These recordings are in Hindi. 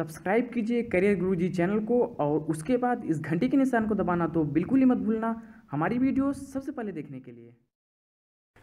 सब्सक्राइब कीजिए करियर गुरु जी चैनल को और उसके बाद इस घंटे के निशान को दबाना तो बिल्कुल ही मत भूलना हमारी वीडियो सबसे पहले देखने के लिए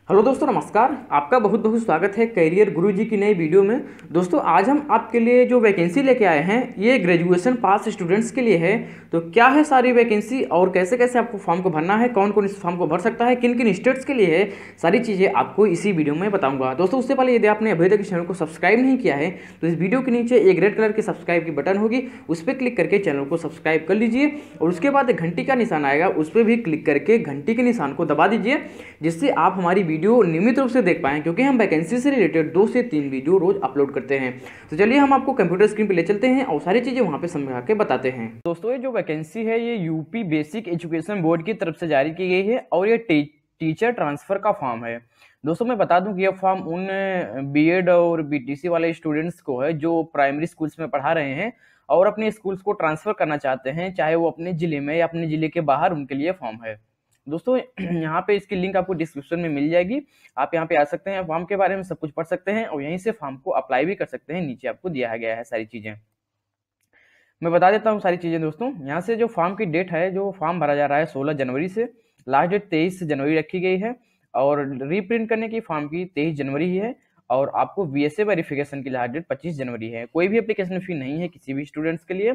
हेलो दोस्तों नमस्कार आपका बहुत बहुत स्वागत है कैरियर गुरुजी की नई वीडियो में दोस्तों आज हम आपके लिए जो वैकेंसी लेके आए हैं ये ग्रेजुएशन पास स्टूडेंट्स के लिए है तो क्या है सारी वैकेंसी और कैसे कैसे आपको फॉर्म को भरना है कौन कौन इस फॉर्म को भर सकता है किन किन स्टेट्स के लिए है सारी चीज़ें आपको इसी वीडियो में बताऊँगा दोस्तों उससे पहले यदि आपने अभी तक इस चैनल को सब्सक्राइब नहीं किया है तो इस वीडियो के नीचे एक रेड कलर की सब्सक्राइब की बटन होगी उस पर क्लिक करके चैनल को सब्सक्राइब कर लीजिए और उसके बाद घंटी का निशान आएगा उस पर भी क्लिक करके घंटी के निशान को दबा दीजिए जिससे आप हमारी वीडियो नियमित रूप से देख पाएँ क्योंकि हम वैकेंसी से रिलेटेड दो से तीन वीडियो रोज अपलोड करते हैं तो चलिए हम आपको कंप्यूटर स्क्रीन पर ले चलते हैं और सारी चीज़ें वहाँ पर समझा के बताते हैं दोस्तों ये जो वैकेंसी है ये यूपी बेसिक एजुकेशन बोर्ड की तरफ से जारी की गई है और ये टीचर ट्रांसफ़र का फॉर्म है दोस्तों मैं बता दूं कि यह फॉर्म उन बीएड और बीटीसी वाले स्टूडेंट्स को है जो प्राइमरी स्कूल्स में पढ़ा रहे हैं और अपने स्कूल्स को ट्रांसफ़र करना चाहते हैं चाहे वो अपने ज़िले में या अपने ज़िले के बाहर उनके लिए फॉर्म है दोस्तों यहाँ पे इसकी लिंक आपको डिस्क्रिप्शन में मिल जाएगी आप यहाँ पे आ सकते हैं फॉर्म के बारे में सब कुछ पढ़ सकते हैं और यहीं से फॉर्म को अप्लाई भी कर सकते हैं नीचे आपको दिया गया है सारी चीज़ें मैं बता देता हूँ सारी चीज़ें दोस्तों यहाँ से जो फॉर्म की डेट है जो फॉर्म भरा जा रहा है सोलह जनवरी से लास्ट डेट तेईस जनवरी रखी गई है और रीप्रिंट करने की फॉर्म की तेईस जनवरी ही है और आपको बी एस वेरिफिकेशन की लास्ट डेट पच्चीस जनवरी है कोई भी अप्लीकेशन फी नहीं है किसी भी स्टूडेंट्स के लिए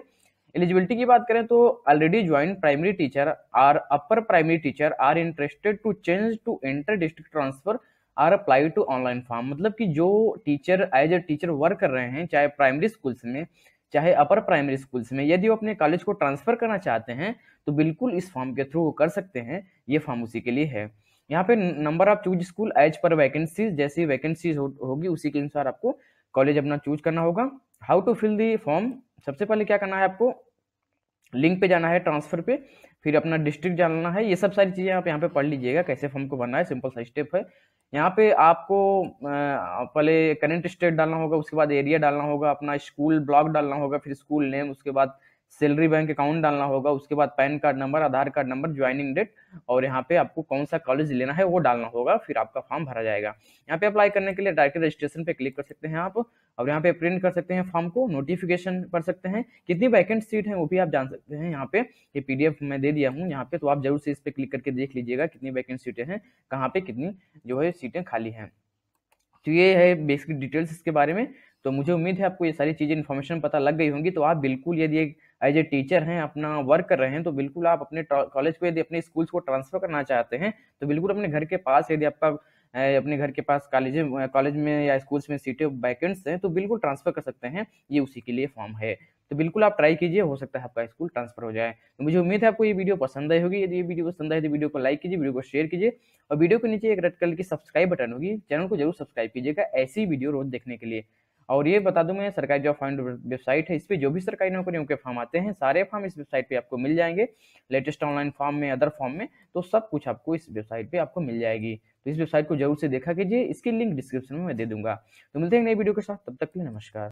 एलिजिबिलिटी की बात करें तो already join primary teacher or upper primary teacher are interested to change to inter district transfer or apply to online form मतलब कि जो teacher as a teacher work कर रहे हैं चाहे प्राइमरी स्कूल्स में चाहे अपर प्राइमरी स्कूल्स में यदि वो अपने कॉलेज को ट्रांसफर करना चाहते हैं तो बिल्कुल इस फॉर्म के थ्रू वो कर सकते हैं ये फॉर्म उसी के लिए है यहाँ पे नंबर आप चूज स्कूल एज पर वैकेंसीज जैसी वैकेंसीज होगी हो उसी के अनुसार आपको कॉलेज अपना चूज करना होगा how to fill the form सबसे पहले क्या करना है आपको लिंक पे जाना है ट्रांसफर पे फिर अपना डिस्ट्रिक्ट जानना है ये सब सारी चीज़ें आप यहाँ पे पढ़ लीजिएगा कैसे फॉर्म को भरना है सिंपल सा स्टेप है यहाँ पे आपको पहले करंट स्टेट डालना होगा उसके बाद एरिया डालना होगा अपना स्कूल ब्लॉक डालना होगा फिर स्कूल नेम उसके बाद सैलरी बैंक अकाउंट डालना होगा उसके बाद PAN card number Aadhaar card number joining date और यहाँ पे आपको कौन सा कॉलेज लेना है वो डालना होगा फिर आपका फॉर्म भरा जाएगा यहाँ पे अप्लाई करने के लिए डायरेक्ट रजिस्ट्रेशन पे क्लिक कर सकते हैं आप और यहाँ पे प्रिंट कर सकते हैं फॉर्म को नोटिफिकेशन कर सकते हैं कितनी वैकेंट सीट है वो भी आप जान सकते हैं यहाँ पे ये यह पीडीएफ मैं दे दिया हूँ यहाँ पे तो आप जरूर से इस पे क्लिक करके देख लीजिएगा कितनी वैकेंट सीटें हैं कहाँ पे कितनी जो है सीटें खाली हैं तो ये है बेसिक डिटेल्स इसके बारे में तो मुझे उम्मीद है आपको ये सारी चीज़ें इन्फॉर्मेशन पता लग गई होंगी तो आप बिल्कुल यदि एज ए टीचर हैं अपना वर्क कर रहे हैं तो बिल्कुल आप अपने कॉलेज को यदि अपने स्कूल्स को ट्रांसफर करना चाहते हैं तो बिल्कुल अपने घर के पास यदि आपका अपने घर के पास कॉलेज कॉलेज में या स्कूल्स में सीटें वैकेंट्स हैं तो बिल्कुल ट्रांसफर कर सकते हैं ये उसी के लिए फॉर्म है तो बिल्कुल आप ट्राई कीजिए हो सकता है आपका स्कूल ट्रांसफर हो जाए तो मुझे उम्मीद है आपको ये वीडियो पसंद आई होगी यदि ये वीडियो पसंद आए तो वीडियो को लाइक कीजिए वीडियो को शेयर कीजिए और वीडियो के नीचे एक रेड कलर की सब्सक्राइब बटन होगी चैनल को जरूर सब्सक्राइब कीजिएगा ऐसी वीडियो रोज देखने के लिए और ये बता दूं मैं सरकारी जॉब फाइंड वेबसाइट है इस पर जो भी सरकारी नौकरियों के फॉर्म आते हैं सारे फॉर्म इस वेबसाइट पे आपको मिल जाएंगे लेटेस्ट ऑनलाइन फॉर्म में अदर फॉर्म में तो सब कुछ आपको इस वेबसाइट पे आपको मिल जाएगी तो इस वेबसाइट को जरूर से देखा कीजिए इसकी लिंक डिस्क्रिप्शन में मैं दे दूंगा तो मिलते हैं नई वीडियो के साथ तब तक के लिए नमस्कार